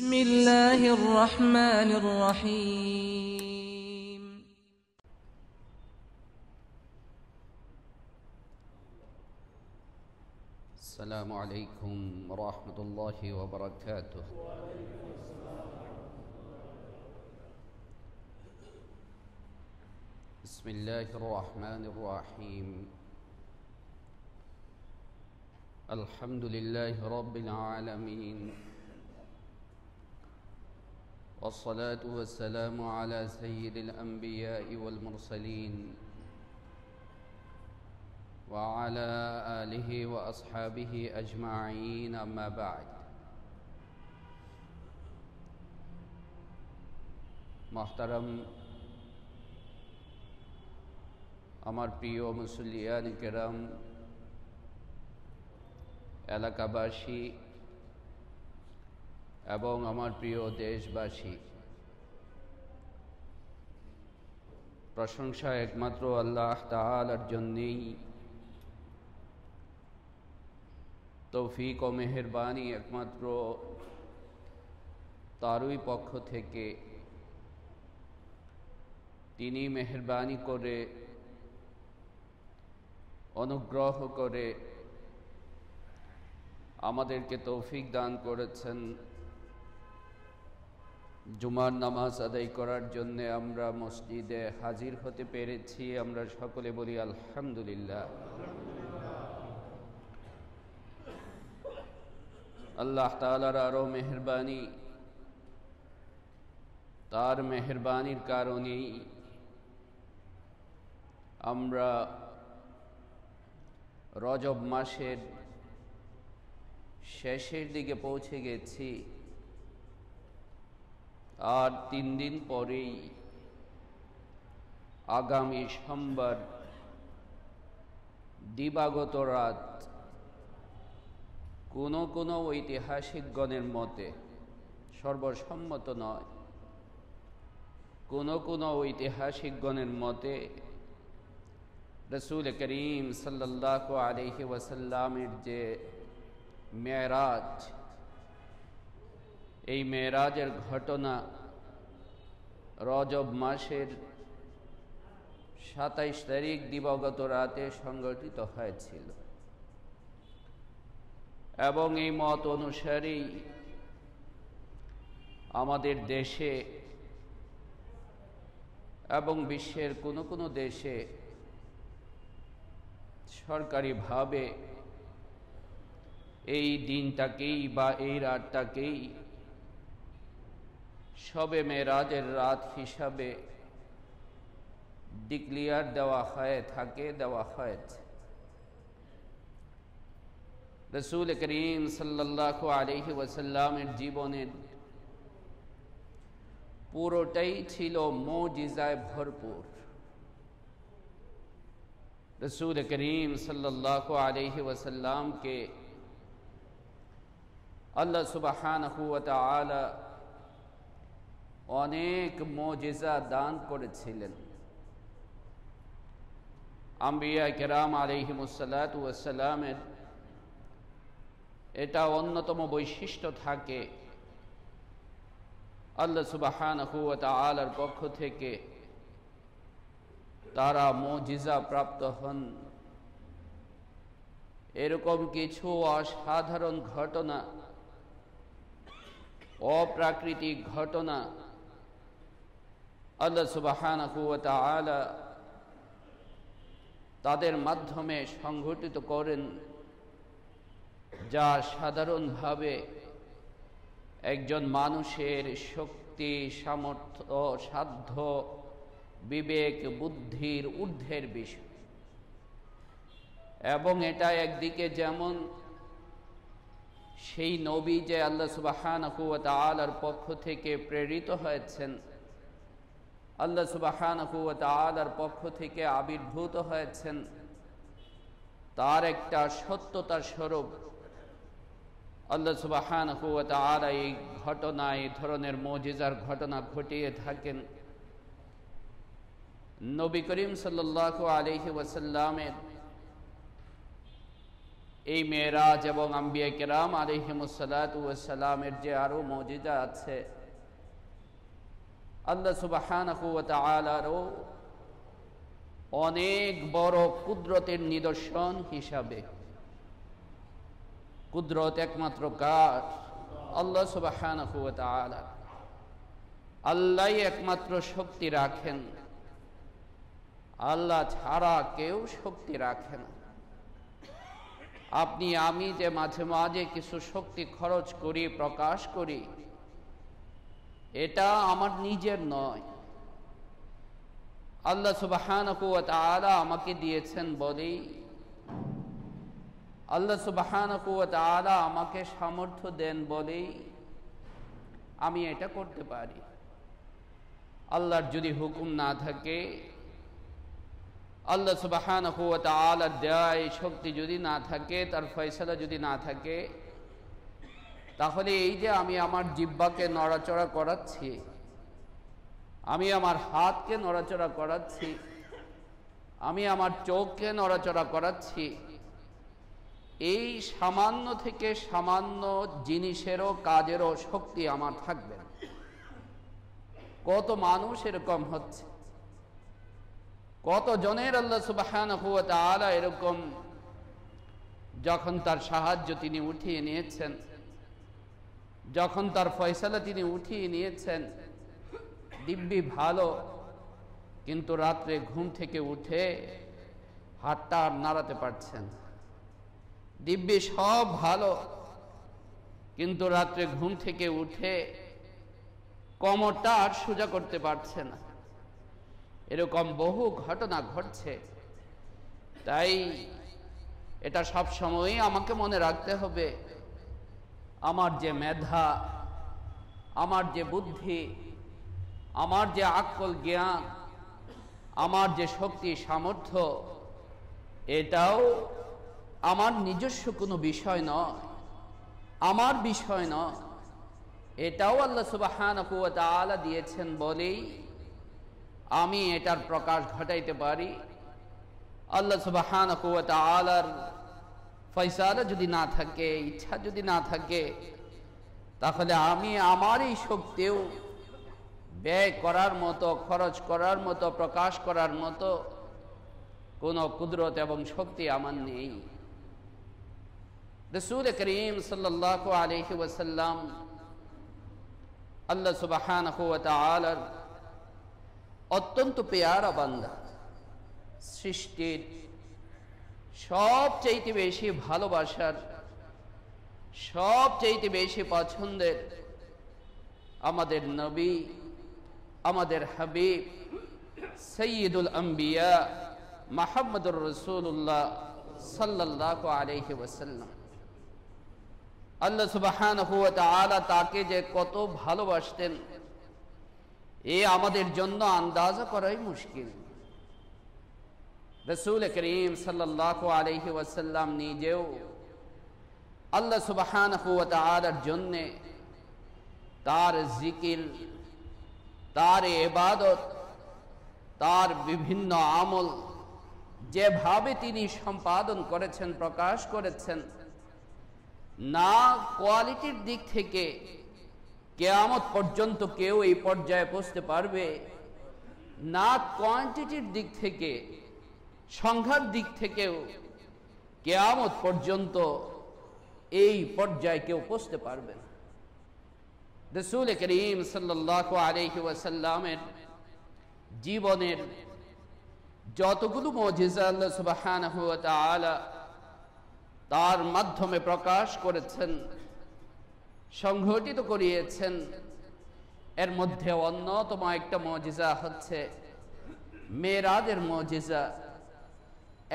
بسم الله الرحمن الرحيم السلام عليكم ورحمة الله وبركاته بسم الله الرحمن الرحيم الحمد لله رب العالمين والصلاة والسلام على سيد الأنبياء والمرسلين وعلى آله وأصحابه أجمعين أما بعد محترم أمر আমার প্রিয় মুসলিয়ান কেরাম এলাকাবাসী এবং আমার প্রিয় দেশবাসী প্রশংসা একমাত্র আল্লাহ তালার জন্যেই তৌফিক ও মেহরবানি একমাত্র তারই পক্ষ থেকে তিনি মেহরবানি করে অনুগ্রহ করে আমাদেরকে তৌফিক দান করেছেন জুমার নামাজ আদায় করার জন্য আমরা মসজিদে হাজির হতে পেরেছি আমরা সকলে বলি আলহামদুলিল্লাহ আল্লাহ তালার আরও মেহরবানি তার মেহরবানির কারণেই আমরা রজব মাসের শেষের দিকে পৌঁছে গেছি আর তিন দিন পরেই আগামী সোমবার দিবাগত রাত কোন কোনো ঐতিহাসিকগণের মতে সর্বসম্মত নয় কোন কোনো ঐতিহাসিকগণের মতে রসুল করিম সাল্লাহ আলহি ওয়াসাল্লামের যে মেয়ারাজ এই মেয়েরাজের ঘটনা রজব মাসের সাতাইশ তারিখ দিবগত রাতে সংগঠিত হয়েছিল এবং এই মত অনুসারেই আমাদের দেশে এবং বিশ্বের কোনো কোনো দেশে সরকারিভাবে এই দিনটাকেই বা এই রাতটাকেই شب میراج رات ہی شب دوا دوا خیت رسول کریم صلی اللہ علیہ وسلم جیبوں نے پورو ٹائی چھلو مو جیزائے بھرپور رسول کریم صلی اللہ علیہ وسلم کے اللہ سبحانہ وتعالی অনেক মজিজা দান করেছিলেন আম্বিয়া কেরাম আলহিমসাল্লাত এটা অন্যতম বৈশিষ্ট্য থাকে আল্লা সুবাহান হুয়াত আলার পক্ষ থেকে তারা মজিজা প্রাপ্ত হন এরকম কিছু অসাধারণ ঘটনা অপ্রাকৃতিক ঘটনা আল্লাহ সুবাহান তাদের মাধ্যমে সংঘটিত করেন যা সাধারণভাবে একজন মানুষের শক্তি সামর্থ্য সাধ্য বিবেক বুদ্ধির ঊর্ধ্বের বিষয় এবং এটা একদিকে যেমন সেই নবী যে আল্লাহ সুবাহান আলার পক্ষ থেকে প্রেরিত হয়েছেন আল্লাহ আলার পক্ষ থেকে আবির্ভূত হয়েছেন তার একটা সত্যতা স্বরূপ আল্লাহ সুবাহানকুয়ার এই ঘটনা এই ধরনের মজিজার ঘটনা ঘটিয়ে থাকেন নবী করিম সাল্লাহ আলহি ওয়াসাল্লামের এই মেয়েরাজ এবং আম্বিয়া কেরাম আলহিমসালাত যে আরও মজিজা আছে আল্লাহ সুবাহানও অনেক বড় কুদরতের নিদর্শন হিসাবে কুদরত একমাত্র কার আল্লাহ সুবাহান আল্লাহ একমাত্র শক্তি রাখেন আল্লাহ ছাড়া কেউ শক্তি রাখে না আপনি আমি যে মাঝে মাঝে কিছু শক্তি খরচ করি প্রকাশ করি এটা আমার নিজের নয় আল্লাহ সুবাহান আলা আমাকে দিয়েছেন বলেই আল্লাহ সুবাহান আলা আমাকে সামর্থ্য দেন বলেই আমি এটা করতে পারি আল্লাহর যদি হুকুম না থাকে আল্লাহ সুবাহান হুয়া তালার দেয় শক্তি যদি না থাকে তার ফয়সলা যদি না থাকে তাহলে এই যে আমি আমার জিব্বাকে নড়াচড়া করাচ্ছি আমি আমার হাতকে নড়াচড়া করাচ্ছি আমি আমার চোখকে নড়াচড়া করাচ্ছি এই সামান্য থেকে সামান্য জিনিসেরও কাজেরও শক্তি আমার থাকবে কত মানুষ এরকম হচ্ছে কত জনের আল্লাহ সুবাহান হুয়া তালা এরকম যখন তার সাহায্য তিনি উঠিয়ে নিয়েছেন যখন তার ফয়সালা তিনি উঠিয়ে নিয়েছেন দিব্যি ভালো কিন্তু রাত্রে ঘুম থেকে উঠে হাতটা আর নাড়াতে পারছেন দিব্যি সব ভালো কিন্তু রাত্রে ঘুম থেকে উঠে কমরটা আর সোজা করতে পারছে না এরকম বহু ঘটনা ঘটছে তাই এটা সব সময়ই আমাকে মনে রাখতে হবে আমার যে মেধা আমার যে বুদ্ধি আমার যে আকল জ্ঞান আমার যে শক্তি সামর্থ্য এটাও আমার নিজস্ব কোনো বিষয় নয় আমার বিষয় নয় এটাও আল্লাহ সুবাহান আলা দিয়েছেন বলেই আমি এটার প্রকাশ ঘটাইতে পারি আল্লাহ সুবাহান আলার ফয়সালা যদি না থাকে ইচ্ছা যদি না থাকে তাহলে আমি আমার এই শক্তিও ব্যয় করার মতো খরচ করার মতো প্রকাশ করার মতো কোনো কুদরত এবং শক্তি আমার নেই রসুল করিম সাল্লাহ আলহি ওসাল্লাম আল্লাহ সুবাহান অত্যন্ত পেয়ারা বান্দা সৃষ্টির চাইতে বেশি ভালোবাসার চাইতে বেশি পছন্দের আমাদের নবী আমাদের হাবিব সৈয়দুল আম্বিয়া মাহমুদুর রসুল্লাহ সাল্লাহ আলহি ওসাল্লাম আল্লাহ সুবাহান হুয়া তালা তাকে যে কত ভালোবাসতেন এ আমাদের জন্য আন্দাজ করাই মুশকিল রসুল করিম সাল্লাহ আলহি ওয়াসাল্লাম নিজেও আল্লাহ সুবাহান হুয়ার জন্যে তার জিকির তার এবাদত তার বিভিন্ন আমল যেভাবে তিনি সম্পাদন করেছেন প্রকাশ করেছেন না কোয়ালিটির দিক থেকে কেয়ামত পর্যন্ত কেউ এই পর্যায়ে পৌঁছতে পারবে না কোয়ান্টিটির দিক থেকে সংখ্যার দিক থেকেও কেয়ামত পর্যন্ত এই পর্যায়ে কেউ পৌঁছতে পারবে না রসুল করিম সাল্লাহ আলহি ওয়াসাল্লামের জীবনের যতগুলো মজিজা আল্লাহ সুবাহান তার মাধ্যমে প্রকাশ করেছেন সংঘটিত করিয়েছেন এর মধ্যে অন্যতম একটা মজিজা হচ্ছে মেয়েরাদের মজিজা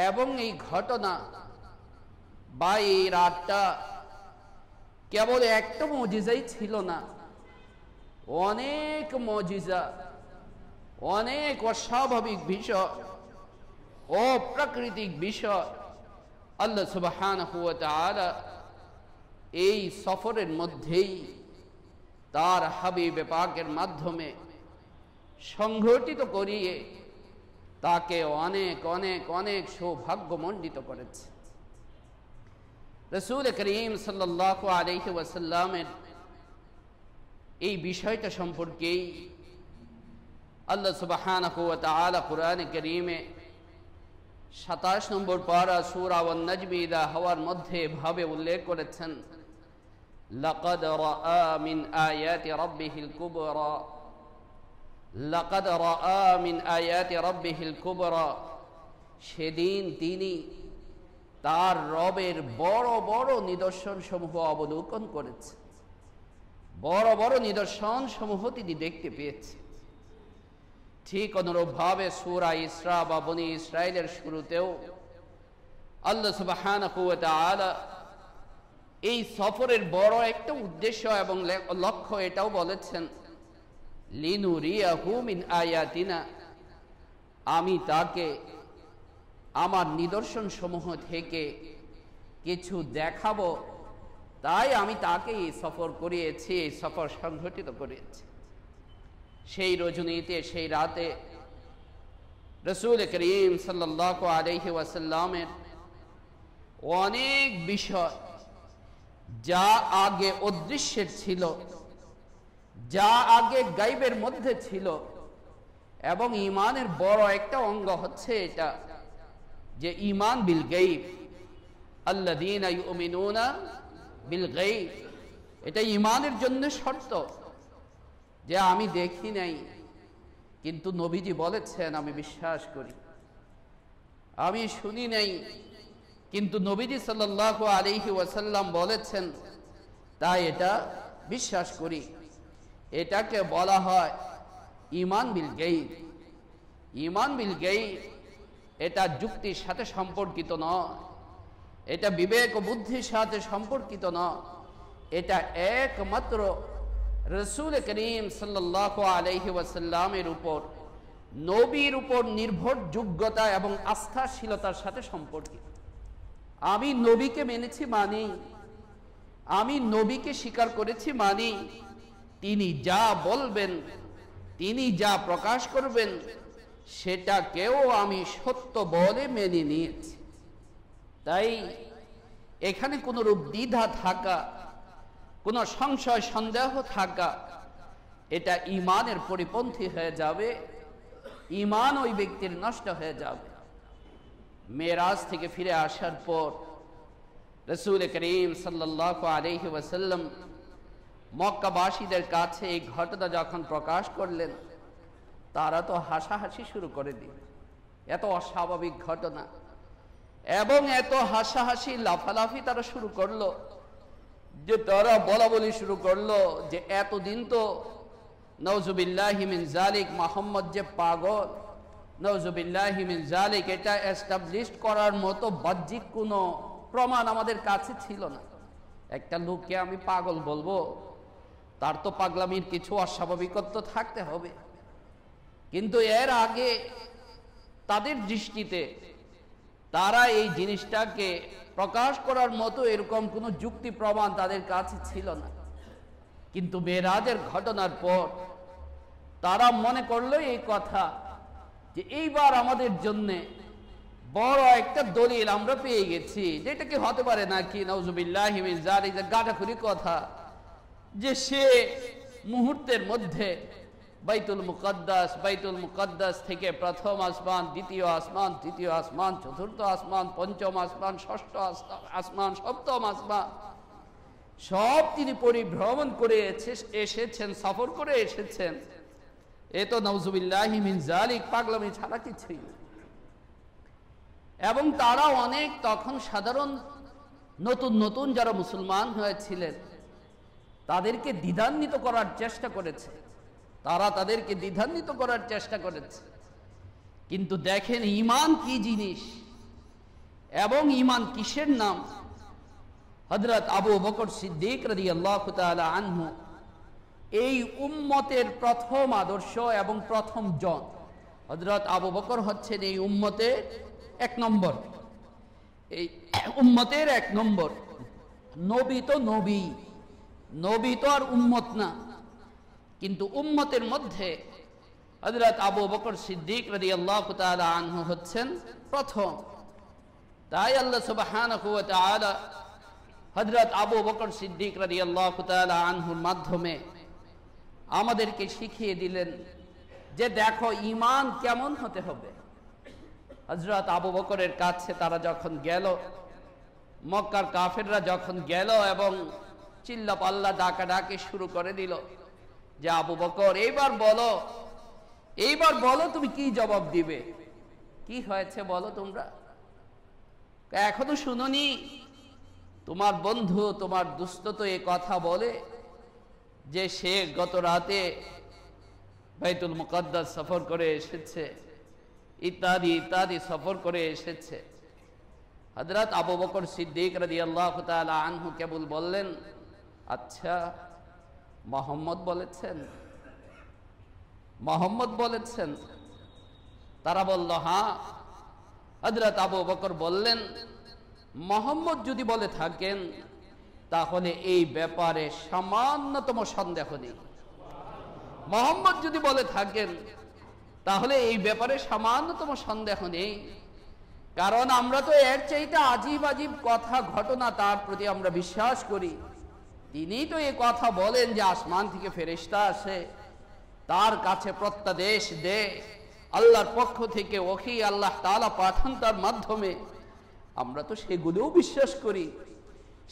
এবং এই ঘটনা বা এই রাতটা কেবল একটা মজিজাই ছিল না অনেক মজিজা অনেক অস্বাভাবিক বিষয় অপ্রাকৃতিক বিষয় আল্লাহ সুবাহান এই সফরের মধ্যেই তার হাবিবে পাকের মাধ্যমে সংঘটিত করিয়ে তাকে অনেক অনেক অনেক সৌভাগ্যমণ্ডিত করেছে রসুল করিম সাল্লাহ আলহি ওয়াসাল্লামের এই বিষয়টা সম্পর্কেই আল্লাহ সুবাহানহ তালা কুরআন করিমে সাতাশ নম্বর পারা সুরা ও নজমিদা হওয়ার মধ্যে ভাবে উল্লেখ করেছেন لقد رأى মিন آيات ربه الكبرى লাকাদ মিন আয়াতে রব্বিহিল কুবরা সেদিন তিনি তার রবের বড় বড় নিদর্শন সমূহ অবলোকন করেছে বড় বড় নিদর্শন সমূহ তিনি দেখতে পেয়েছে ঠিক অনুরূপভাবে সুরা ইসরা বা বনি ইসরায়েলের শুরুতেও আল্লাহ সুবাহান এই সফরের বড় একটা উদ্দেশ্য এবং লক্ষ্য এটাও বলেছেন লিনুরিয়াহুমিন আয়াতিনা আমি তাকে আমার নিদর্শন সমূহ থেকে কিছু দেখাবো তাই আমি তাকে এই সফর করিয়েছি এই সফর সংঘটিত করিয়েছি সেই রজনীতে সেই রাতে রসুল করিম সাল্লাহ আলহি ওয়াসাল্লামের অনেক বিষয় যা আগে অদৃশ্যের ছিল যা আগে গাইবের মধ্যে ছিল এবং ইমানের বড় একটা অঙ্গ হচ্ছে এটা যে ইমান বিল গাইব আল্লাদিন বিল গাইব এটা ইমানের জন্য শর্ত যে আমি দেখি নাই কিন্তু নবীজি বলেছেন আমি বিশ্বাস করি আমি শুনি নাই কিন্তু নবীজি সাল্লাহ আলিহি ওয়াসাল্লাম বলেছেন তাই এটা বিশ্বাস করি এটাকে বলা হয় ইমান বিল গেইব ইমান বিল গেইব এটা যুক্তির সাথে সম্পর্কিত নয় এটা বিবেক বুদ্ধির সাথে সম্পর্কিত নয় এটা একমাত্র রসুল করিম সাল্লাহ আলহি ওয়াসাল্লামের উপর নবীর উপর নির্ভরযোগ্যতা এবং আস্থাশীলতার সাথে সম্পর্কিত আমি নবীকে মেনেছি মানি আমি নবীকে স্বীকার করেছি মানি তিনি যা বলবেন তিনি যা প্রকাশ করবেন সেটাকেও আমি সত্য বলে মেনে নিয়েছি তাই এখানে কোনো রূপ দ্বিধা থাকা কোনো সংশয় সন্দেহ থাকা এটা ইমানের পরিপন্থী হয়ে যাবে ইমান ওই ব্যক্তির নষ্ট হয়ে যাবে মেয়েরাজ থেকে ফিরে আসার পর রসুল করিম সাল্লাহ আলহি ওয়াসাল্লাম মক্কাবাসীদের কাছে এই ঘটনা যখন প্রকাশ করলেন তারা তো হাসাহাসি শুরু করে দিল এত অস্বাভাবিক ঘটনা এবং এত হাসাহাসি লাফালাফি তারা শুরু করলো যে তারা বলা বলি শুরু করলো যে এতদিন তো নওজুবিল্লাহিমিন জালিক মাহম্মদ যে পাগল নওজুবিল্লাহিমিন জালিক এটা এস্টাবলিশ করার মতো বাহ্যিক কোনো প্রমাণ আমাদের কাছে ছিল না একটা লোককে আমি পাগল বলবো তার তো পাগলামির কিছু অস্বাভাবিকত্ব থাকতে হবে কিন্তু এর আগে তাদের দৃষ্টিতে তারা এই জিনিসটাকে প্রকাশ করার মতো এরকম কোনো যুক্তি প্রমাণ তাদের কাছে ছিল না কিন্তু মেয়েরাজের ঘটনার পর তারা মনে করলো এই কথা যে এইবার আমাদের জন্যে বড় একটা দলিল আমরা পেয়ে গেছি যেটা কি হতে পারে নাকি নজুবিল্লাহ গাটাখুরি কথা যে সে মুহূর্তের মধ্যে বাইতুল মুকদ্দাস বাইতুল মুকদ্দাস থেকে প্রথম আসমান দ্বিতীয় আসমান তৃতীয় আসমান চতুর্থ আসমান পঞ্চম আসমান ষষ্ঠ আসমান সপ্তম আসমান সব তিনি পরিভ্রমণ করে এসেছেন সফর করে এসেছেন এ তো নজুবিল্লাহিমিনিক পাগলামি ছাড়া কিছুই এবং তারা অনেক তখন সাধারণ নতুন নতুন যারা মুসলমান হয়েছিলেন তাদেরকে দ্বিধান্বিত করার চেষ্টা করেছে তারা তাদেরকে দ্বিধান্বিত করার চেষ্টা করেছে কিন্তু দেখেন ইমান কি জিনিস এবং ইমান কিসের নাম হজরত আবু বকর সিদ্দিক রাজি আল্লাহ আনহ এই উম্মতের প্রথম আদর্শ এবং প্রথম জন হজরত আবু বকর হচ্ছেন এই উম্মতের এক নম্বর এই উম্মতের এক নম্বর নবী তো নবী নবী তো আর উম্মত না কিন্তু উম্মতের মধ্যে হজরত আবু বকর সিদ্দিক রাজি আল্লাহ আনহু হচ্ছেন প্রথম তাই আল্লাহ সুবাহান হজরত আবু বকর সিদ্দিক রাজি আল্লাহ আনহুর মাধ্যমে আমাদেরকে শিখিয়ে দিলেন যে দেখো ইমান কেমন হতে হবে হজরত আবু বকরের কাছে তারা যখন গেল মক্কার কাফেররা যখন গেল এবং চিল্লা পাল্লা ডাকা ডাকে শুরু করে দিল যে আবু বকর এইবার বলো এইবার বলো তুমি কি জবাব দিবে কি হয়েছে বলো তোমরা এখনো শুনুনি তোমার বন্ধু তোমার দুস্থ তো এ কথা বলে যে সে গত রাতে বাইতুল মুকদ্দাস সফর করে এসেছে ইত্যাদি ইত্যাদি সফর করে এসেছে হজরত আবু বকর সিদ্দিক রাজি আল্লাহ তালা আনহু কেবল বললেন আচ্ছা মোহাম্মদ বলেছেন মোহাম্মদ বলেছেন তারা বলল হ্যাঁ হজরত আবু বকর বললেন মোহাম্মদ যদি বলে থাকেন তাহলে এই ব্যাপারে সামান্যতম সন্দেহ নেই মোহাম্মদ যদি বলে থাকেন তাহলে এই ব্যাপারে সামান্যতম সন্দেহ নেই কারণ আমরা তো এর চাইতে আজিব আজিব কথা ঘটনা তার প্রতি আমরা বিশ্বাস করি তিনি তো এ কথা বলেন যে আসমান থেকে ফেরিস্তা আছে তার কাছে প্রত্যাদেশ দে আল্লাহর পক্ষ থেকে ওখি আল্লাহ তালা পাঠান তার মাধ্যমে আমরা তো সেগুলোও বিশ্বাস করি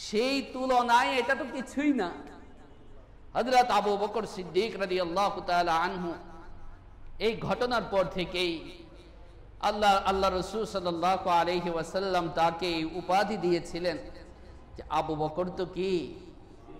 সেই তুলনায় এটা তো কিছুই না হজরত আবু বকর সিদ্দিক রাজি আল্লাহ আনহু এই ঘটনার পর থেকেই আল্লাহ আল্লাহ রসুল সাল্লাহ আলহি ওয়াসাল্লাম তাকে উপাধি দিয়েছিলেন যে আবু বকর তো কি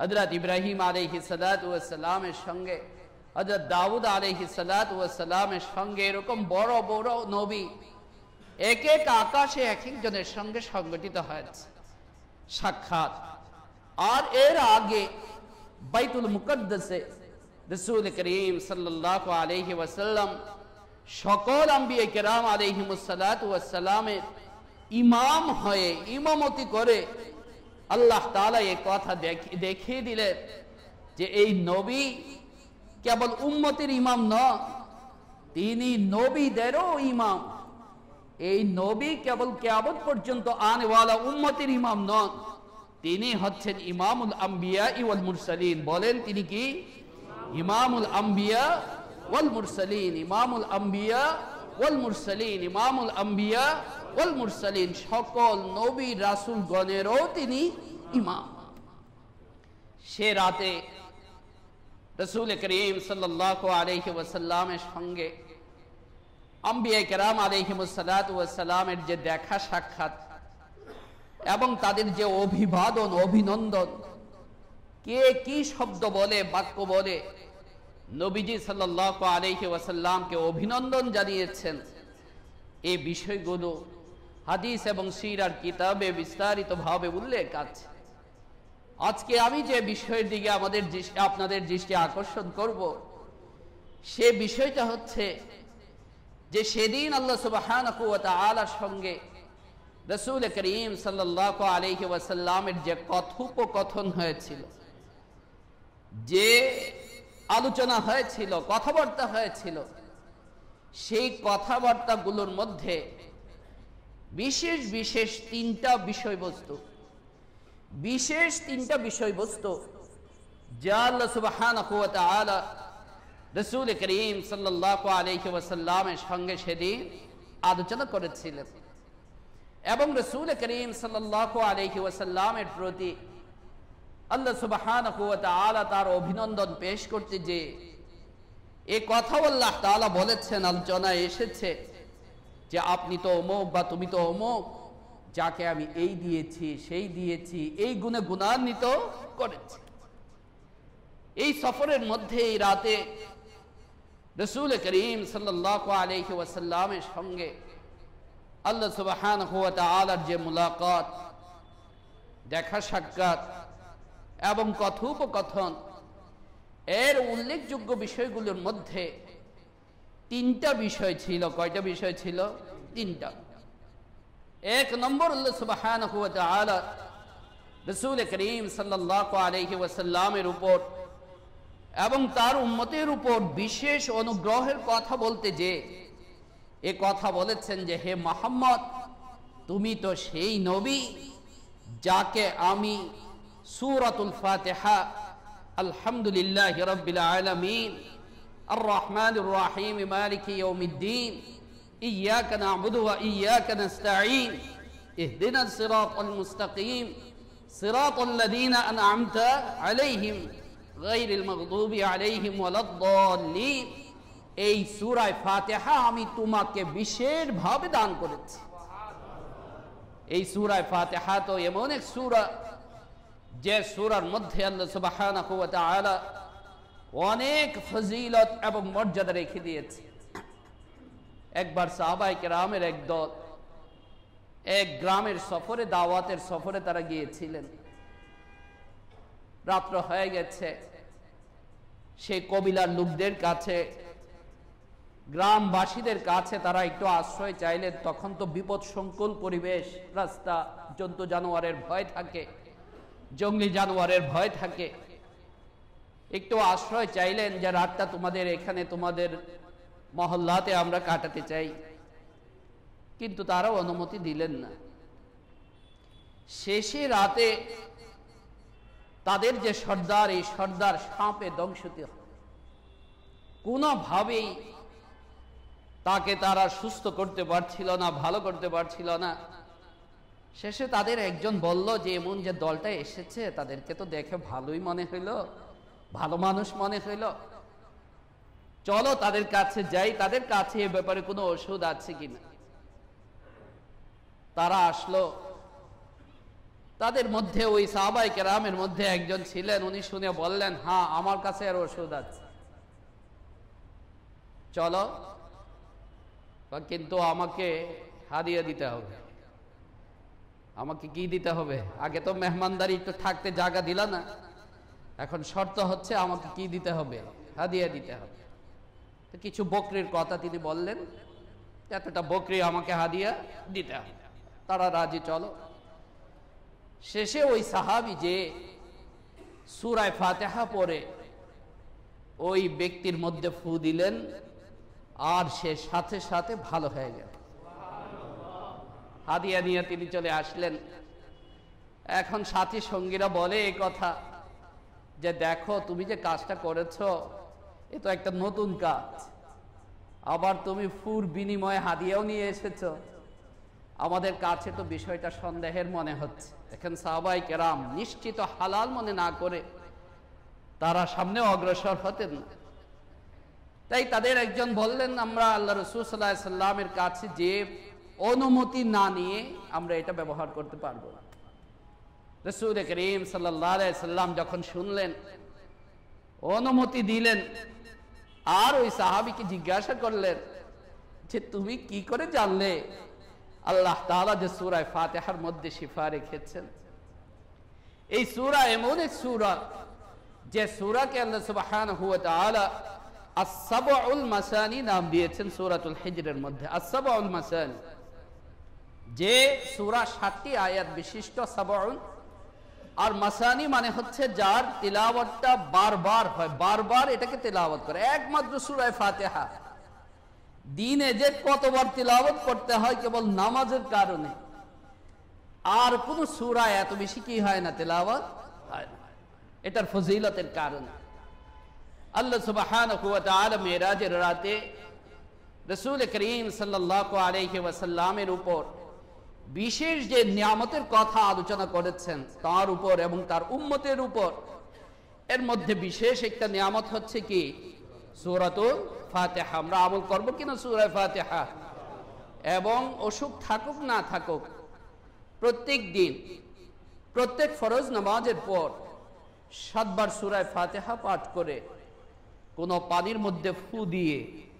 হজরত ইব্রাহিম আলহি সালাতামের সঙ্গে হজরত দাউদ আলহি সালাতামের সঙ্গে এরকম বড় বড় নবী এক এক আকাশে এক একজনের সঙ্গে সংগঠিত হয়েছে সাক্ষাৎ আর এর আগে বাইতুল মুকদ্দসে রসুল করিম সাল্লাহ আলহি ওয়াসাল্লাম সকল আম্বিয়ে কেরাম আলহিমুসালাতামের ইমাম হয়ে ইমামতি করে আল্লাহ তালা এই কথা দেখিয়ে দিলেন যে এই নবী কেবল উম্মতের ইমাম ন তিনি নবীদেরও ইমাম এই নবী কেবল কেবল পর্যন্ত আনওয়ালা উম্মতের ইমাম নন তিনি হচ্ছেন ইমামুল আম্বিয়া ইউল মুরসালিন বলেন তিনি কি ইমামুল আম্বিয়া ওয়াল মুরসালিন ইমামুল আম্বিয়া ওয়াল মুরসালিন ইমামুল আম্বিয়া ওয়াল মুরসালিন সকল নবী রাসূল গণেরও তিনি ইমাম সে রাতে রসুল করিম সাল্লাহ আলহি ওয়াসাল্লামের সঙ্গে আম্বিয়া কেরাম আলহিমসালাত ওয়াসাল্লামের যে দেখা সাক্ষাৎ এবং তাদের যে অভিবাদন অভিনন্দন কে কি শব্দ বলে বাক্য বলে নবীজি সাল্লাহ আলহি ওয়াসাল্লামকে অভিনন্দন জানিয়েছেন এই বিষয়গুলো হাদিস এবং সিরার কিতাবে বিস্তারিতভাবে উল্লেখ আছে আজকে আমি যে বিষয়ের দিকে আমাদের আপনাদের দৃষ্টি আকর্ষণ করব সে বিষয়টা হচ্ছে যে সেদিন আল্লাহ সুবাহান সঙ্গে রসুল করিম সাল্লাহ আলহি ওয়াসাল্লামের যে কথোপকথন হয়েছিল যে আলোচনা হয়েছিল কথাবার্তা হয়েছিল সেই কথাবার্তাগুলোর মধ্যে বিশেষ বিশেষ তিনটা বিষয়বস্তু বিশেষ তিনটা বিষয়বস্তু যা আল্লাহ সুবাহান রসুল করিম সাল্লাহ আলহি ওয়াসাল্লামের সঙ্গে সেদিন আলোচনা করেছিলেন এবং রসুল করিম সাল্লাহ আলহি ওয়াসাল্লামের প্রতি আল্লাহ সুবাহান আলা তার অভিনন্দন পেশ করতে যে এ কথাও আল্লাহ তালা বলেছেন আলোচনা এসেছে যে আপনি তো অমুক বা তুমি তো অমুক যাকে আমি এই দিয়েছি সেই দিয়েছি এই গুণে গুণান্বিত করেছি এই সফরের মধ্যে এই রাতে রসুল করিম সাল্লাহ ওয়াসাল্লামের সঙ্গে আল্লাহ সুবাহান হুয়া আলার যে মুলাকাত দেখা সাক্ষাৎ এবং কথোপকথন এর উল্লেখযোগ্য বিষয়গুলোর মধ্যে তিনটা বিষয় ছিল কয়টা বিষয় ছিল তিনটা এক নম্বর রসুল করিম সাল্লামের ওয়াসাল্লামের উপর এবং তার উন্মতের উপর বিশেষ অনুগ্রহের কথা বলতে যে এ কথা বলেছেন যে হে মোহাম্মদ তুমি তো সেই নবী যাকে আমি সুরাতুল ফাতেহা আলহামদুলিল্লাহ হিরবিল আলমিন الرحمن الرحيم مالك يوم الدين إياك نعبد وإياك نستعين اهدنا الصراط المستقيم صراط الذين أنعمت عليهم غير المغضوب عليهم ولا الضالين أي سورة ফাতেহা আমি তোমাকে بشير بابدان قلت أي سورة فاتحة تو يمونك سورة جاء سورة مدهي الله سبحانه وتعالى অনেক ফজিলত এবং মর্যাদা রেখে দিয়েছে একবার সাহাবাই গ্রামের এক দল এক গ্রামের সফরে দাওয়াতের সফরে তারা গিয়েছিলেন রাত্র হয়ে গেছে সেই কবিলার লোকদের কাছে গ্রামবাসীদের কাছে তারা একটু আশ্রয় চাইলেন তখন তো বিপদ সংকুল পরিবেশ রাস্তা জন্তু জানোয়ারের ভয় থাকে জঙ্গলি জানোয়ারের ভয় থাকে একটু আশ্রয় চাইলেন যে রাতটা তোমাদের এখানে তোমাদের মহল্লাতে আমরা কাটাতে চাই কিন্তু তারাও অনুমতি দিলেন না শেষে রাতে তাদের যে সর্দার এই সর্দার সাপে দংশিত কোনোভাবেই তাকে তারা সুস্থ করতে পারছিল না ভালো করতে পারছিল না শেষে তাদের একজন বলল যে এমন যে দলটা এসেছে তাদেরকে তো দেখে ভালোই মনে হইলো ভালো মানুষ মনে হইল চলো তাদের কাছে যাই তাদের কাছে এ ব্যাপারে কোনো ওষুধ আছে কিনা তারা আসলো তাদের মধ্যে ওই সাহবাই কেরামের মধ্যে একজন ছিলেন উনি শুনে বললেন হ্যাঁ আমার কাছে আর ওষুধ আছে চলো কিন্তু আমাকে হারিয়ে দিতে হবে আমাকে কি দিতে হবে আগে তো মেহমানদারি একটু থাকতে জায়গা দিলা না এখন শর্ত হচ্ছে আমাকে কি দিতে হবে হাদিয়া দিতে হবে তো কিছু বকরির কথা তিনি বললেন এতটা বকরি আমাকে হাদিয়া দিতে হবে তারা রাজি চলো শেষে ওই সাহাবি যে সুরায় ফাতেহা পরে ওই ব্যক্তির মধ্যে ফু দিলেন আর সে সাথে সাথে ভালো হয়ে গেল হাদিয়া নিয়ে তিনি চলে আসলেন এখন সাথী সঙ্গীরা বলে এ কথা যে দেখো তুমি যে কাজটা করেছ এ তো একটা নতুন কাজ আবার তুমি ফুর বিনিময়ে হাদিয়াও নিয়ে এসেছ আমাদের কাছে তো বিষয়টা সন্দেহের মনে হচ্ছে দেখেন সাহবাই কেরাম নিশ্চিত হালাল মনে না করে তারা সামনে অগ্রসর হতেন না তাই তাদের একজন বললেন আমরা আল্লাহ রসুল সাল্লামের কাছে যে অনুমতি না নিয়ে আমরা এটা ব্যবহার করতে পারবো না রসুল করিম সাল্লাম যখন শুনলেন অনুমতি দিলেন আর ওই সাহাবিকে জিজ্ঞাসা করলেন যে তুমি কি করে জানলে আল্লাহ তালা যে সুরায় ফাতেহার মধ্যে সিফা রেখেছেন এই সুরা এমন এক সুরা যে সুরাকে আল্লাহ সুবাহান হুয়া তালা আসাবাউল মাসানি নাম দিয়েছেন সুরাতুল হিজরের মধ্যে আসাবাউল মাসানি যে সুরা সাতটি আয়াত বিশিষ্ট সাবাউল আর মাসানি মানে হচ্ছে যার তেলাওয়াতটা বারবার হয় বারবার এটাকে তেলাওয়াত করে একমাত্র সুরায় ফাতেহা দিনে যে কতবার তেলাওয়াত করতে হয় কেবল নামাজের কারণে আর কোন সুরায় এত বেশি কি হয় না তেলাওয়াত হয় এটার ফজিলতের কারণে আল্লাহ সুবাহান মেয়েরাজের রাতে রসুল করিম সাল্লাহ আলহি ওয়াসাল্লামের উপর বিশেষ যে নিয়ামতের কথা আলোচনা করেছেন তার উপর এবং তার উম্মতের উপর এর মধ্যে বিশেষ একটা নিয়ামত হচ্ছে কি সুরাত ফাতেহা আমরা আমল করবো কিনা সুরায় ফাতেহা এবং অসুখ থাকুক না থাকুক প্রত্যেক দিন প্রত্যেক ফরজ নামাজের পর সাতবার সুরায় ফাতেহা পাঠ করে কোনো পানির মধ্যে ফু দিয়ে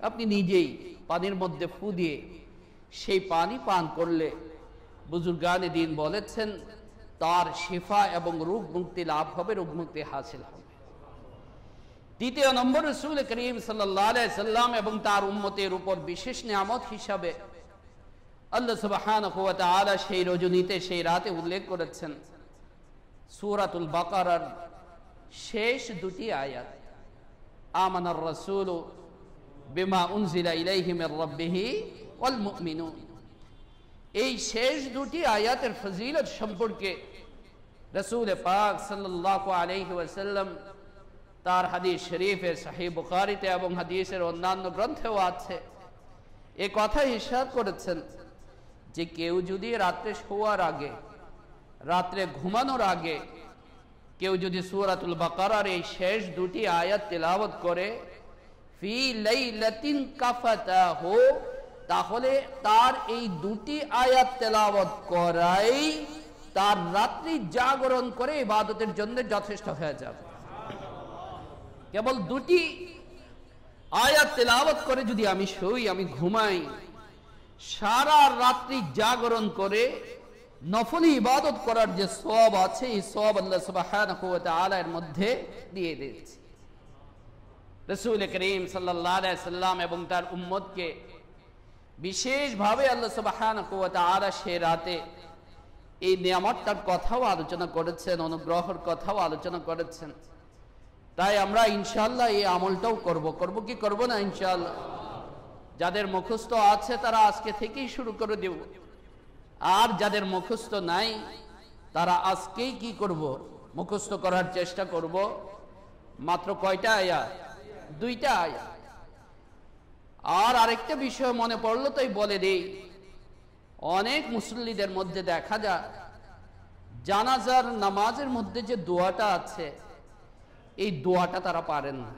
আপনি নিজেই পানির মধ্যে ফু দিয়ে সেই পানি পান করলে বুজুর্গানি দিন বলেছেন তার শিফা এবং রোগ মুক্তি লাভ হবে রোগ মুক্তি হাসিল হবে দ্বিতীয় নম্বর রসুল করিম সাল্লাম এবং তার উম্মতের উপর বিশেষ নিয়ামত হিসাবে আল্লাহ সুবাহান আলা সেই রজনীতে সেই রাতে উল্লেখ করেছেন সুরাতুল বাকারার শেষ দুটি আয়াত আমানার রসুল বিমা উনজিলা ইলাইহিমের রব্বিহি অল মুমিনুন এই শেষ দুটি আয়াতের ফজিলত সম্পর্কে রসুল পাক সাল্লাহ ওয়াসাল্লাম তার হাদিস শরীফের সাহেব বুখারিতে এবং হাদিসের অন্যান্য গ্রন্থেও আছে এ কথা হিসাব করেছেন যে কেউ যদি রাত্রে শোয়ার আগে রাত্রে ঘুমানোর আগে কেউ যদি সুরাতুল বাকারার এই শেষ দুটি আয়াত তেলাবত করে ফি লাইলাতিন কাফাতাহু তাহলে তার এই দুটি আয়াত তেলাবত করাই তার রাত্রি জাগরণ করে ইবাদতের জন্য যথেষ্ট হয়ে যাবে কেবল দুটি আয়াত তেলাবত করে যদি আমি শুই আমি ঘুমাই সারা রাত্রি জাগরণ করে নফলি ইবাদত করার যে সব আছে এই সব আল্লাহ আলায়ের মধ্যে দিয়ে দিয়েছে রসুল করিম সাল্লাহ সাল্লাম এবং তার উম্মদকে বিশেষভাবে আল্লাহ সুবাহান আরা সে রাতে এই নিয়ামতটার কথাও আলোচনা করেছেন অনুগ্রহর কথাও আলোচনা করেছেন তাই আমরা ইনশাল্লাহ এই আমলটাও করব করব কি করব না ইনশাল্লাহ যাদের মুখস্থ আছে তারা আজকে থেকেই শুরু করে দেব আর যাদের মুখস্থ নাই তারা আজকেই কি করব মুখস্থ করার চেষ্টা করব মাত্র কয়টা আয়া দুইটা আয়া আর আরেকটা বিষয় মনে পড়লো তাই বলে দেই অনেক মুসল্লিদের মধ্যে দেখা যায় জানাজার নামাজের মধ্যে যে দোয়াটা আছে এই দোয়াটা তারা পারেন না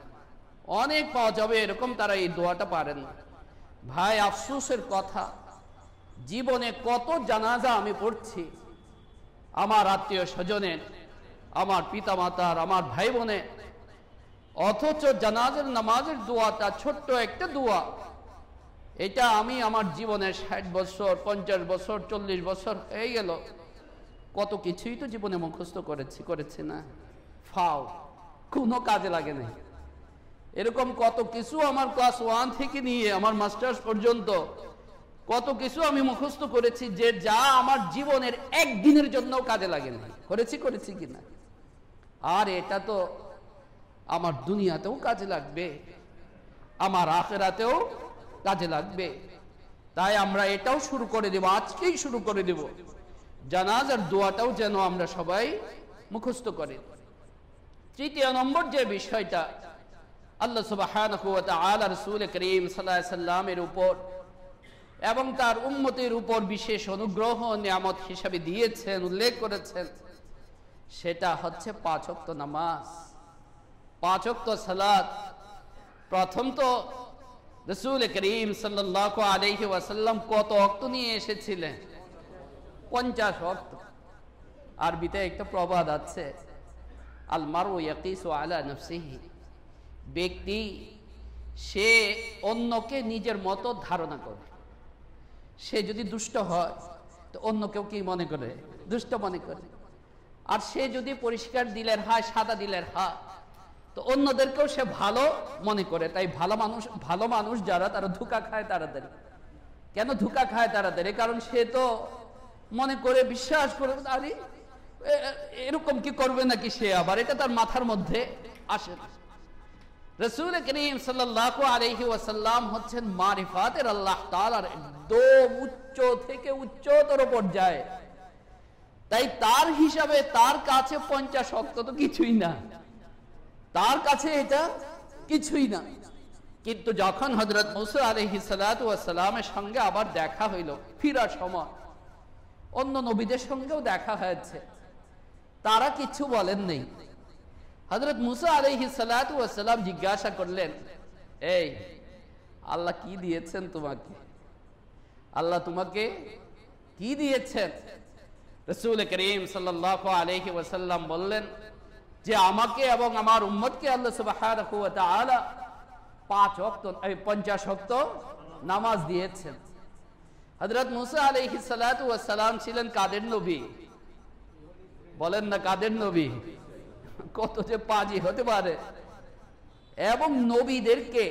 অনেক পাওয়া যাবে এরকম তারা এই দোয়াটা পারেন না ভাই আফসোসের কথা জীবনে কত জানাজা আমি পড়ছি আমার আত্মীয় স্বজনের আমার পিতামাতার আমার ভাই বোনের অথচ জানাজের নামাজের দোয়াটা ছোট্ট একটা দোয়া এটা আমি আমার জীবনে ষাট বছর পঞ্চাশ বছর চল্লিশ বছর হয়ে গেল কত কিছুই তো জীবনে মুখস্থ করেছি করেছি না ফাও কোনো কাজে লাগে নাই এরকম কত কিছু আমার ক্লাস ওয়ান থেকে নিয়ে আমার মাস্টার্স পর্যন্ত কত কিছু আমি মুখস্থ করেছি যে যা আমার জীবনের একদিনের জন্য কাজে লাগে নাই করেছি করেছি কিনা আর এটা তো আমার দুনিয়াতেও কাজে লাগবে আমার আখেরাতেও কাজে লাগবে তাই আমরা এটাও শুরু করে দেব আজকেই শুরু করে দেব জানাজার দোয়াটাও যেন আমরা সবাই মুখস্থ করে তৃতীয় নম্বর যে বিষয়টা আল্লাহ সুবাহ রসুল করিম সাল্লাহ সাল্লামের উপর এবং তার উন্মতির উপর বিশেষ অনুগ্রহ নিয়ামত হিসাবে দিয়েছেন উল্লেখ করেছেন সেটা হচ্ছে পাঁচ নামাজ তো সালাদ প্রথম তো রসুল করিম সাল্লাহ আলহি ওয়াসাল্লাম কত অক্ত নিয়ে এসেছিলেন পঞ্চাশ অক্ত আরবিতে একটা প্রবাদ আছে আল মারু ইয়াকিস আলা নফসিহি ব্যক্তি সে অন্যকে নিজের মতো ধারণা করে সে যদি দুষ্ট হয় তো অন্য কেউ কি মনে করে দুষ্ট মনে করে আর সে যদি পরিষ্কার দিলের হয় সাদা দিলের হয় তো অন্যদেরকেও সে ভালো মনে করে তাই ভালো মানুষ ভালো মানুষ যারা তারা ধোকা খায় তাড়াতাড়ি কেন ধোকা খায় তাড়াতাড়ি কারণ সে তো মনে করে বিশ্বাস করে আরে এরকম কি করবে নাকি সে আবার এটা তার মাথার মধ্যে আসে রসুল করিম সাল্লাহ আলহি ওয়াসাল্লাম হচ্ছেন মারিফাতের আল্লাহ তালার একদম উচ্চ থেকে উচ্চতর পর্যায়ে তাই তার হিসাবে তার কাছে পঞ্চাশ শক্ত তো কিছুই না তার কাছে এটা কিছুই না কিন্তু যখন হজরত মুসা আলহি সালাতামের সঙ্গে আবার দেখা হইল ফিরার সময় অন্য নবীদের সঙ্গেও দেখা হয়েছে তারা কিছু বলেন নেই হজরত মুসা আলহি সালাতাম জিজ্ঞাসা করলেন এই আল্লাহ কি দিয়েছেন তোমাকে আল্লাহ তোমাকে কি দিয়েছেন রসুল করিম সাল্লাহ আলহি ওয়াসাল্লাম বললেন যে আমাকে এবং আমার উম্মতকে আল্লাহ সুবাহ পাঁচ অক্ত পঞ্চাশ অক্ত নামাজ দিয়েছেন হজরত মুসা আলহি সালাম ছিলেন কাদের নবী বলেন না কাদের নবী কত যে পাঁচই হতে পারে এবং নবীদেরকে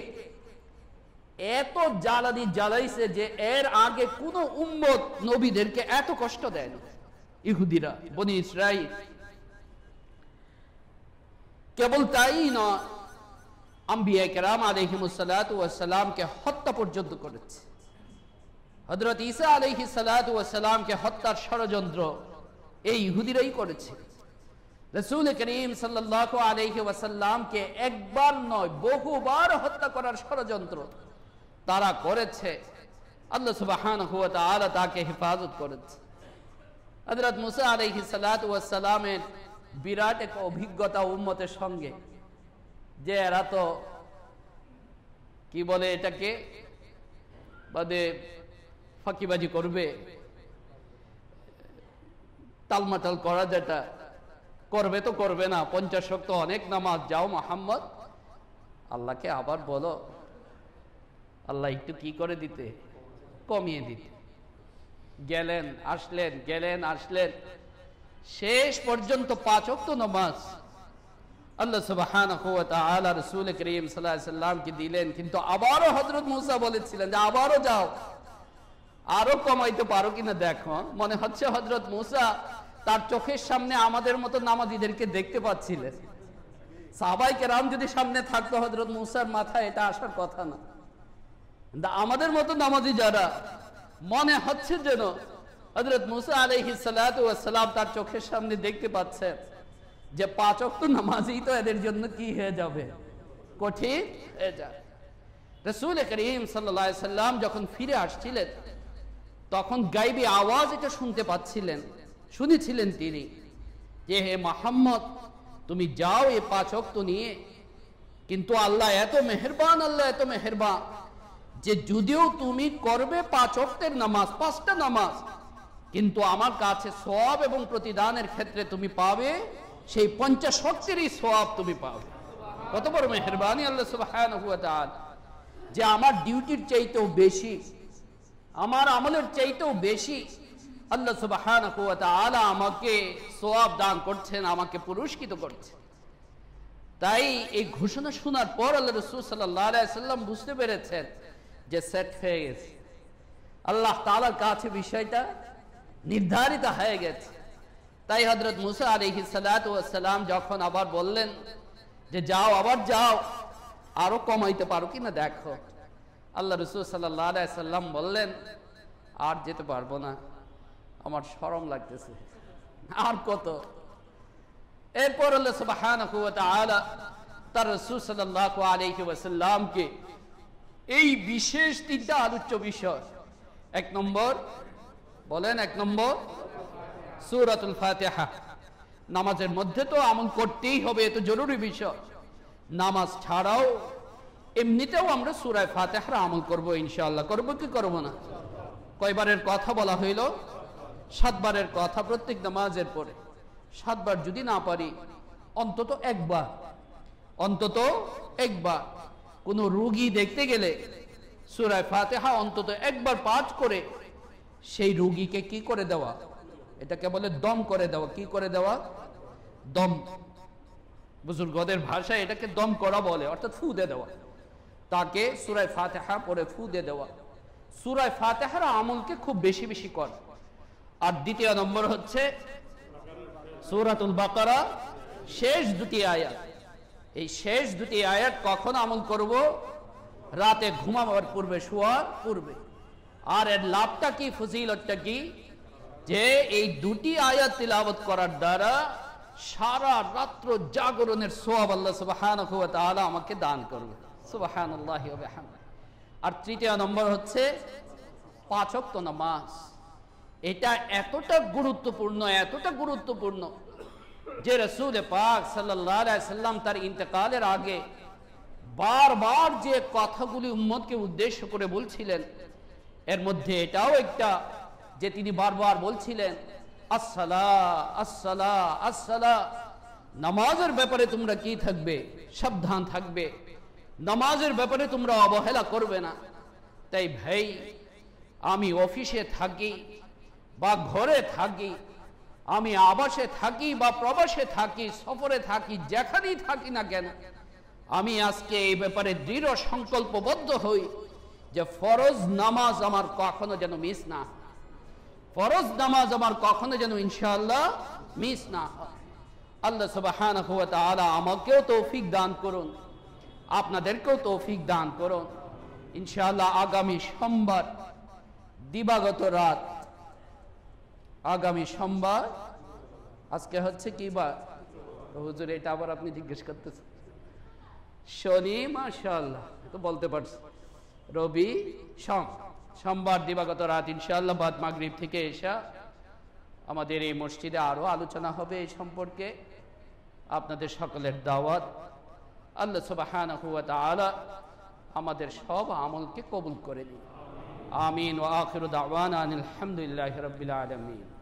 এত জ্বালানি জ্বালাইছে যে এর আগে কোনো উম্মত নবীদেরকে এত কষ্ট দেয় ইহুদিরা বনি ইসরাই কেবল তাই নয় আম্বিয়া কেরাম আলহিমসালাতামকে হত্যা পর্যন্ত করেছে হজরত ইসা আলহি সালাতামকে হত্যার ষড়যন্ত্র এই ইহুদিরাই করেছে রসুল করিম সাল্লাহ আলহি ওয়াসাল্লামকে একবার নয় বহুবার হত্যা করার ষড়যন্ত্র তারা করেছে আল্লাহ সুবাহান হুয়া তালা তাকে হেফাজত করেছে হজরত মুসা আলহি সালাতামের বিরাট এক অভিজ্ঞতা উম্মতের সঙ্গে যে এরা তো কি বলে এটাকে বাদে ফাঁকিবাজি করবে তালমাতাল করা যেটা করবে তো করবে না পঞ্চাশ শক্ত অনেক নামাজ যাও মোহাম্মদ আল্লাহকে আবার বলো আল্লাহ একটু কি করে দিতে কমিয়ে দিতে গেলেন আসলেন গেলেন আসলেন শেষ পর্যন্ত পাঁচ অক্ত নমাজ আল্লাহ সুবাহান রসুল করিম কি দিলেন কিন্তু আবারও হজরত মুসা বলেছিলেন যে আবারও যাও আরো কমাইতে পারো কিনা দেখো মনে হচ্ছে হজরত মুসা তার চোখের সামনে আমাদের মতো নামাজিদেরকে দেখতে পাচ্ছিলেন সাবাই কেরাম যদি সামনে থাকতো হজরত মুসার মাথা এটা আসার কথা না আমাদের মতো নামাজি যারা মনে হচ্ছে যেন হজরত মুসা আলহি সালাম তার চোখের সামনে দেখতে পাচ্ছে যে পাঁচ অক্ত নামাজই তো এদের জন্য কি হয়ে যাবে কঠিন হয়ে যাবে রসুল করিম সাল্লা সাল্লাম যখন ফিরে আসছিলেন তখন গাইবি আওয়াজ এটা শুনতে পাচ্ছিলেন শুনেছিলেন তিনি যে হে মাহমদ তুমি যাও এ পাঁচ অক্ত নিয়ে কিন্তু আল্লাহ এত মেহরবান আল্লাহ এত মেহরবান যে যদিও তুমি করবে পাঁচ অক্তের নামাজ পাঁচটা নামাজ কিন্তু আমার কাছে সব এবং প্রতিদানের ক্ষেত্রে তুমি পাবে সেই পঞ্চাশ শক্তিরই সব তুমি পাবে কত বড় মেহরবানি আল্লাহ সুবাহ যে আমার ডিউটির চাইতেও বেশি আমার আমলের চাইতেও বেশি আল্লাহ সুবাহ আমাকে সোয়াব দান করছেন আমাকে পুরস্কৃত করছে তাই এই ঘোষণা শোনার পর আল্লাহ রসুল সাল্লাম বুঝতে পেরেছেন যে সেট হয়ে গেছে আল্লাহ তালার কাছে বিষয়টা নির্ধারিত হয়ে গেছে তাই হজরত মুসা আলহি সালাম যখন আবার বললেন যে যাও আবার যাও আরো কমাইতে পারো কিনা দেখো আল্লাহ রসুল সাল্লাহ সাল্লাম বললেন আর যেতে পারবো না আমার সরম লাগতেছে আর কত এরপর তার রসুল এই বিশেষ তিনটা আলোচ্য বিষয় এক নম্বর বলেন এক নম্বর সুরাতুল ফাতেহা নামাজের মধ্যে তো আমল করতেই হবে এ তো জরুরি বিষয় নামাজ ছাড়াও এমনিতেও আমরা সুরায় ফাতেহার আমল করব ইনশাআল্লাহ করব কি করব না কয়বারের কথা বলা হইল সাতবারের কথা প্রত্যেক নামাজের পরে সাতবার যদি না পারি অন্তত একবার অন্তত একবার কোনো রুগী দেখতে গেলে সুরায় ফাতেহা অন্তত একবার পাঠ করে সেই রোগীকে কি করে দেওয়া এটাকে বলে দম করে দেওয়া কি করে দেওয়া দম বুজুর্গদের ভাষায় এটাকে দম করা বলে অর্থাৎ ফু দে দেওয়া তাকে সুরায় ফাতেহা পরে ফু দে দেওয়া সুরায় ফাতেহার আমলকে খুব বেশি বেশি কর আর দ্বিতীয় নম্বর হচ্ছে সুরাতুল বাকারা শেষ দুটি আয়াত এই শেষ দুটি আয়াত কখন আমল করব রাতে ঘুমাবার পূর্বে শোয়ার পূর্বে আর এর লাভটা কি ফজিলতটা কি যে এই দুটি আয়াত তিলাবত করার দ্বারা সারা রাত্র জাগরণের সোয়াব আল্লাহ সুবাহান আমাকে দান করবে সুবাহান আল্লাহ আর তৃতীয় নম্বর হচ্ছে পাঁচক্ত নামাজ এটা এতটা গুরুত্বপূর্ণ এতটা গুরুত্বপূর্ণ যে রসুল পাক সাল্লাম তার ইন্তেকালের আগে বারবার যে কথাগুলি উম্মদকে উদ্দেশ্য করে বলছিলেন এর মধ্যে এটাও একটা যে তিনি বারবার বলছিলেন আসসালা আসসালা আসসালা নামাজের ব্যাপারে তোমরা কি থাকবে সাবধান থাকবে নামাজের ব্যাপারে তোমরা অবহেলা করবে না তাই ভাই আমি অফিসে থাকি বা ঘরে থাকি আমি আবাসে থাকি বা প্রবাসে থাকি সফরে থাকি যেখানেই থাকি না কেন আমি আজকে এই ব্যাপারে দৃঢ় সংকল্পবদ্ধ হই যে ফরজ নামাজ আমার কখনো যেন মিস না ফরজ নামাজ আমার কখনো যেন ইনশাল্লাহ মিস না আল্লাহ সুবাহান আমাকেও তৌফিক দান করুন আপনাদেরকেও তৌফিক দান করুন ইনশাআল্লাহ আগামী সোমবার দিবাগত রাত আগামী সোমবার আজকে হচ্ছে কি বা হুজুর এটা আবার আপনি জিজ্ঞেস করতেছেন শনি মাশাল্লাহ তো বলতে পারছি রবি সম সোমবার দিবাগত রাত ইনশাআল্লাহ বাদ মাগরীব থেকে এসা আমাদের এই মসজিদে আরও আলোচনা হবে এই সম্পর্কে আপনাদের সকলের দাওয়াত আল্লাহ সুবাহান হুয়াত আলা আমাদের সব আমলকে কবুল করে দিন আমিন ওয়া আখির দাওয়ান আনিল আলহামদুলিল্লাহ রবিল আলমিন